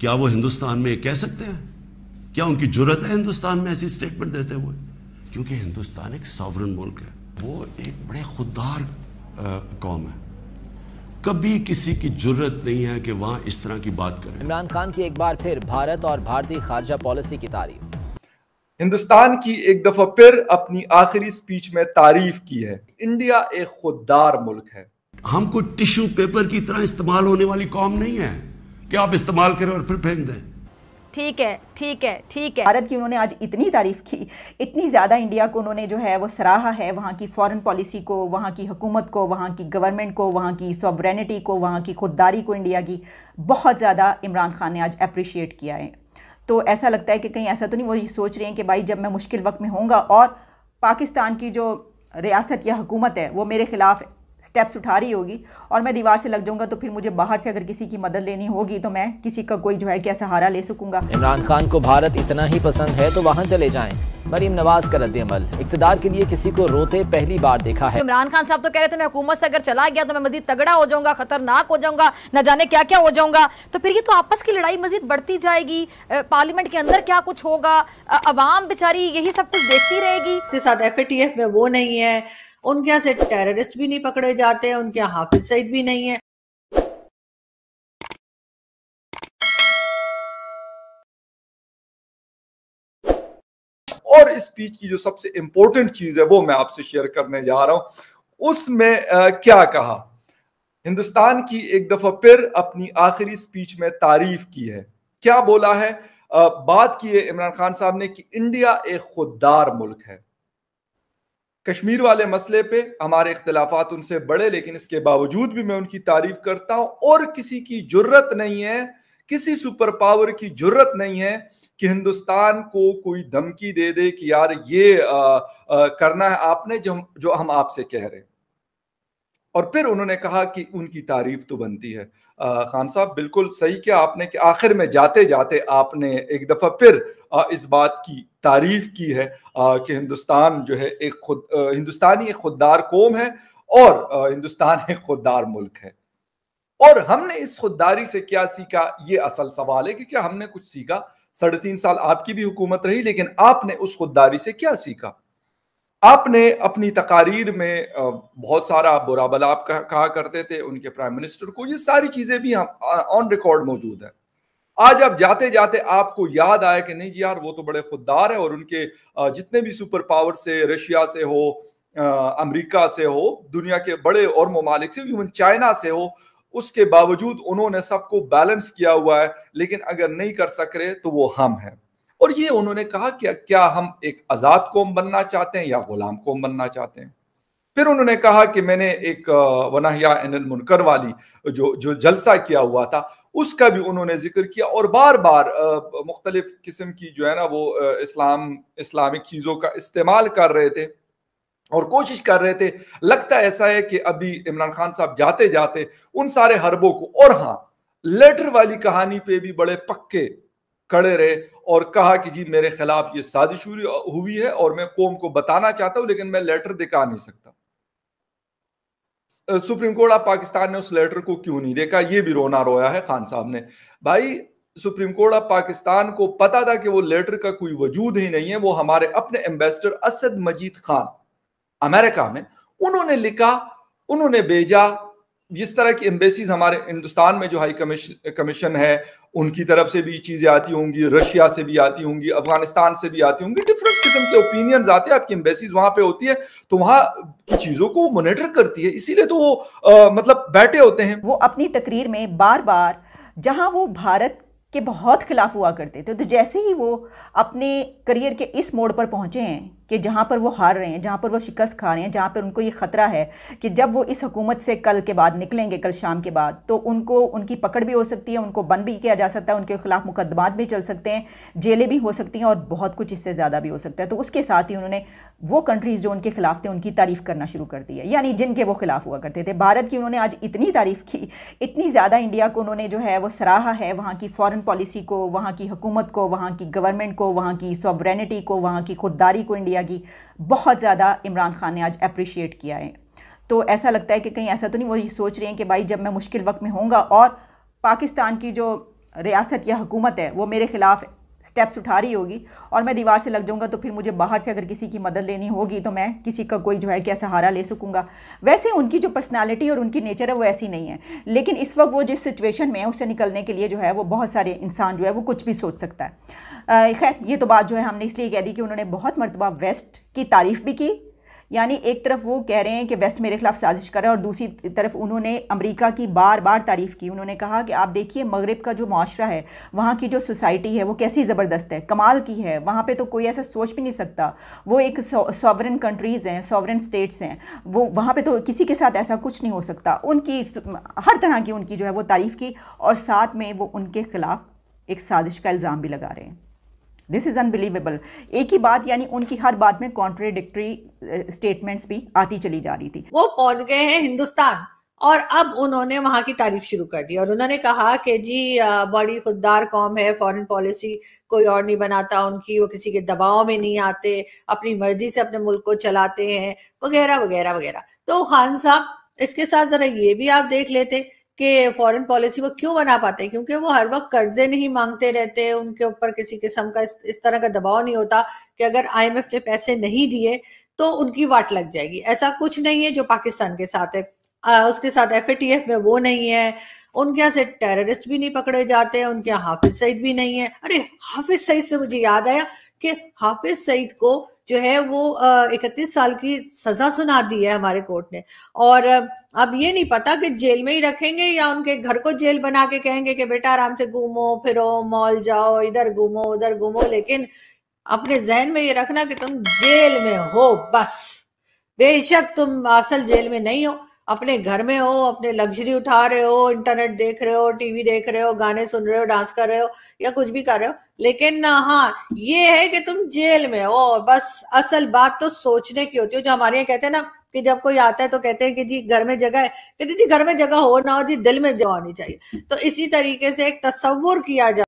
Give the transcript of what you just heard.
क्या वो हिंदुस्तान में कह सकते हैं क्या उनकी जरूरत है हिंदुस्तान में ऐसी स्टेटमेंट देते हुए क्योंकि हिंदुस्तान एक सॉवरन मुल्क है वो एक बड़े खुददार कौम है कभी किसी की जरूरत नहीं है कि वहां इस तरह की बात करें इमरान खान की एक बार फिर भारत और भारतीय खारजा पॉलिसी की तारीफ हिंदुस्तान की एक दफा फिर अपनी आखिरी स्पीच में तारीफ की है इंडिया एक खुददार मुल्क है हम कोई टिश्यू पेपर की तरह इस्तेमाल होने वाली कौम नहीं है कि आप इस्तेमाल करें और फिर फेंक दें ठीक है ठीक है ठीक है भारत की उन्होंने आज इतनी तारीफ की इतनी ज़्यादा इंडिया को उन्होंने जो है वो सराहा है वहाँ की फॉरेन पॉलिसी को वहाँ की हुकूमत को वहाँ की गवर्नमेंट को वहाँ की सॉवरेनिटी को वहाँ की खुददारी को इंडिया की बहुत ज़्यादा इमरान खान ने आज अप्रिशिएट किया है तो ऐसा लगता है कि कहीं ऐसा तो नहीं वो ये सोच रहे हैं कि भाई जब मैं मुश्किल वक्त में होंगे और पाकिस्तान की जो रियासत या हुकूमत है वो मेरे ख़िलाफ़ स्टेप्स उठा रही होगी और मैं दीवार से लग जाऊंगा तो फिर मुझे बाहर से अगर किसी की मदद लेनी होगी तो मैं किसी का कोई जो है क्या सहारा ले सकूंगा इमरान खान को भारत इतना ही पसंद है तो वहाँ चले जाए मरीम नवाज का रद्द अमल इकतदार के लिए किसी को रोते पहली बार देखा है इमरान खान साहब तो कह रहे थे मैं हुकूमत से अगर चला गया तो मैं मजीद तगड़ा हो जाऊंगा खतरनाक हो जाऊंगा न जाने क्या क्या हो जाऊंगा तो फिर ये तो आपस की लड़ाई मजीद बढ़ती जाएगी पार्लियामेंट के अंदर क्या कुछ होगा अवाम बेचारी यही सब कुछ देखती रहेगी साथ एफ में वो नहीं है उनके यहाँ से टेररिस्ट भी नहीं पकड़े जाते हैं उनके यहाँ हाफिज सईद भी नहीं है और इस स्पीच की जो सबसे इंपॉर्टेंट चीज है वो मैं आपसे शेयर करने जा रहा हूं उसमें क्या कहा हिंदुस्तान की एक दफा फिर अपनी आखिरी स्पीच में तारीफ की है क्या बोला है आ, बात की है इमरान खान साहब ने कि इंडिया एक खुददार मुल्क है कश्मीर वाले मसले पे हमारे इख्तलाफात उनसे बड़े लेकिन इसके बावजूद भी मैं उनकी तारीफ करता हूं और किसी की जरूरत नहीं है किसी सुपर पावर की जरूरत नहीं है कि हिंदुस्तान को कोई धमकी दे दे कि यार ये आ, आ, करना है आपने जो जो हम आपसे कह रहे और फिर उन्होंने कहा कि उनकी तारीफ तो बनती है आ, खान साहब बिल्कुल सही क्या आपने कि आखिर में जाते जाते आपने एक दफा फिर इस बात की तारीफ की है कि हिंदुस्तान जो है एक खुद हिंदुस्तानी एक खुददार कौम है और हिंदुस्तान एक खुददार मुल्क है और हमने इस खुददारी से क्या सीखा ये असल सवाल है कि क्या हमने कुछ सीखा साढ़े तीन साल आपकी भी हुकूमत रही लेकिन आपने उस खुददारी से क्या सीखा आपने अपनी तकारीर में बहुत सारा बुरा भला आप कहा करते थे उनके प्राइम मिनिस्टर को ये सारी चीज़ें भी हम ऑन रिकॉर्ड मौजूद है आज आप जाते जाते आपको याद आया कि नहीं यार वो तो बड़े खुददार है और उनके जितने भी सुपर पावर से रशिया से हो अमेरिका से हो दुनिया के बड़े और ममालिक से इवन चाइना से हो उसके बावजूद उन्होंने सबको बैलेंस किया हुआ है लेकिन अगर नहीं कर सक रहे तो वो हम हैं और ये उन्होंने कहा कि क्या हम एक आज़ाद कौम बनना चाहते हैं या गुलाम कौम बनना चाहते हैं फिर उन्होंने कहा कि मैंने एक वनाहिया एनल मुनकर वाली जो जो जलसा किया हुआ था उसका भी उन्होंने जिक्र किया और बार बार मुख्तलिफ किस्म की जो है ना वो इस्लाम इस्लामिक चीज़ों का इस्तेमाल कर रहे थे और कोशिश कर रहे थे लगता ऐसा है कि अभी इमरान खान साहब जाते जाते उन सारे हरबों को और हाँ लेटर वाली कहानी पे भी बड़े पक्के खड़े रहे और कहा कि जी मेरे खिलाफ ये साजिश हुई है और मैं कौम को बताना चाहता हूँ लेकिन मैं लेटर दिखा नहीं सकता सुप्रीम कोर्ट ऑफ पाकिस्तान ने उस लेटर को क्यों नहीं देखा ये भी रोना रोया है खान साहब ने भाई सुप्रीम कोर्ट ऑफ पाकिस्तान को पता था कि वो लेटर का कोई वजूद ही नहीं है वो हमारे अपने एम्बेसडर असद मजीद खान अमेरिका में उन्होंने लिखा उन्होंने भेजा जिस तरह की एम्बेसीज हमारे हिंदुस्तान में जो हाई कमीशन कमीशन है उनकी तरफ से भी चीज़ें आती होंगी रशिया से भी आती होंगी अफगानिस्तान से भी आती होंगी डिफरेंट किस्म के ओपिनियन आते हैं आपकी एम्बेसीज वहाँ पे होती है तो वहाँ की चीज़ों को मॉनिटर करती है इसीलिए तो वो आ, मतलब बैठे होते हैं वो अपनी तकरीर में बार बार जहाँ वो भारत के बहुत खिलाफ हुआ करते थे तो जैसे ही वो अपने करियर के इस मोड़ पर पहुँचे हैं कि जहाँ पर वो हार रहे हैं जहाँ पर वो शिकस्त खा रहे हैं जहाँ पर उनको ये ख़तरा है कि जब वो इस हुकूमत से कल के बाद निकलेंगे कल शाम के बाद तो उनको उनकी पकड़ भी हो सकती है उनको बंद भी किया जा सकता है उनके खिलाफ मुकदमात भी चल सकते हैं जेलें भी हो सकती हैं और बहुत कुछ इससे ज़्यादा भी हो सकता है तो उसके साथ ही उन्होंने वो कंट्रीज़ जो उनके खिलाफ थे उनकी तारीफ़ करना शुरू कर दी है यानी जिनके वो खिलाफ हुआ करते थे भारत की उन्होंने आज इतनी तारीफ़ की इतनी ज़्यादा इंडिया को उन्होंने जो है वो सराहा है वहाँ की फ़ॉरन पॉलिसी को वहाँ की हुकूमत को वहाँ की गवर्नमेंट को वहाँ की सॉवरेनिटी को वहाँ की खुददारी को इंडिया की बहुत ज़्यादा इमरान खान ने आज अप्रिशिएट किया है तो ऐसा लगता है कि कहीं ऐसा तो नहीं वो ये सोच रहे हैं कि भाई जब मैं मुश्किल वक्त में होंगे और पाकिस्तान की जो रियासत या हुकूमत है वो मेरे ख़िलाफ़ स्टेप्स उठा रही होगी और मैं दीवार से लग जाऊंगा तो फिर मुझे बाहर से अगर किसी की मदद लेनी होगी तो मैं किसी का कोई जो है क्या सहारा ले सकूंगा वैसे उनकी जो पर्सनालिटी और उनकी नेचर है वो ऐसी नहीं है लेकिन इस वक्त वो जिस सिचुएशन में है उससे निकलने के लिए जो है वो बहुत सारे इंसान जो है वो कुछ भी सोच सकता है खैर ये तो बात जो है हमने इसलिए कह दी कि उन्होंने बहुत मरतबा वेस्ट की तारीफ़ भी की यानी एक तरफ वो कह रहे हैं कि वेस्ट मेरे खिलाफ साजिश कर रहा है और दूसरी तरफ उन्होंने अमेरिका की बार बार तारीफ़ की उन्होंने कहा कि आप देखिए मगरब का जो माशरा है वहाँ की जो सोसाइटी है वो कैसी ज़बरदस्त है कमाल की है वहाँ पे तो कोई ऐसा सोच भी नहीं सकता वो एक सॉवरन कंट्रीज़ हैं सॉवरन स्टेट्स हैं वो वहाँ पर तो किसी के साथ ऐसा कुछ नहीं हो सकता उनकी हर तरह की उनकी जो है वो तारीफ़ की और साथ में वो उनके ख़िलाफ़ एक साजिश का इल्ज़ाम भी लगा रहे हैं दिस इज़ अनबिलीवेबल एक ही बात यानी उनकी हर बात में कॉन्ट्रेडिक्टरी स्टेटमेंट्स भी आती चली जा रही थी वो पहुंच गए हैं हिंदुस्तान और अब उन्होंने वहां की तारीफ शुरू कर दी और उन्होंने कहा कि जी बड़ी खुददार कौम है फॉरेन पॉलिसी कोई और नहीं बनाता उनकी वो किसी के दबाव में नहीं आते अपनी मर्जी से अपने मुल्क को चलाते हैं वगैरह वगैरह वगैरह तो खान साहब इसके साथ जरा ये भी आप देख लेते कि फॉरेन पॉलिसी वो क्यों बना पाते हैं क्योंकि वो हर वक्त कर्जे नहीं मांगते रहते उनके ऊपर किसी किस्म का इस, इस तरह का दबाव नहीं होता कि अगर आईएमएफ ने पैसे नहीं दिए तो उनकी वाट लग जाएगी ऐसा कुछ नहीं है जो पाकिस्तान के साथ है आ, उसके साथ एफ में वो नहीं है उनके यहाँ से टेररिस्ट भी नहीं पकड़े जाते हैं उनके यहाँ हाफिज सईद भी नहीं है अरे हाफिज सईद से मुझे याद आया कि हाफिज सईद को जो है वो इकतीस साल की सजा सुना दी है हमारे कोर्ट ने और अब ये नहीं पता कि जेल में ही रखेंगे या उनके घर को जेल बना के कहेंगे कि बेटा आराम से घूमो फिरो मॉल जाओ इधर घूमो उधर घूमो लेकिन अपने जहन में ये रखना कि तुम जेल में हो बस बेशक तुम असल जेल में नहीं हो अपने घर में हो अपने लग्जरी उठा रहे हो इंटरनेट देख रहे हो टीवी देख रहे हो गाने सुन रहे हो डांस कर रहे हो या कुछ भी कर रहे हो लेकिन हाँ ये है कि तुम जेल में हो बस असल बात तो सोचने की होती है जो हमारे यहाँ कहते हैं ना कि जब कोई आता है तो कहते हैं कि जी घर में जगह है कहते जी घर में जगह हो ना हो जी दिल में जगह होनी चाहिए तो इसी तरीके से एक तस्वुर किया जा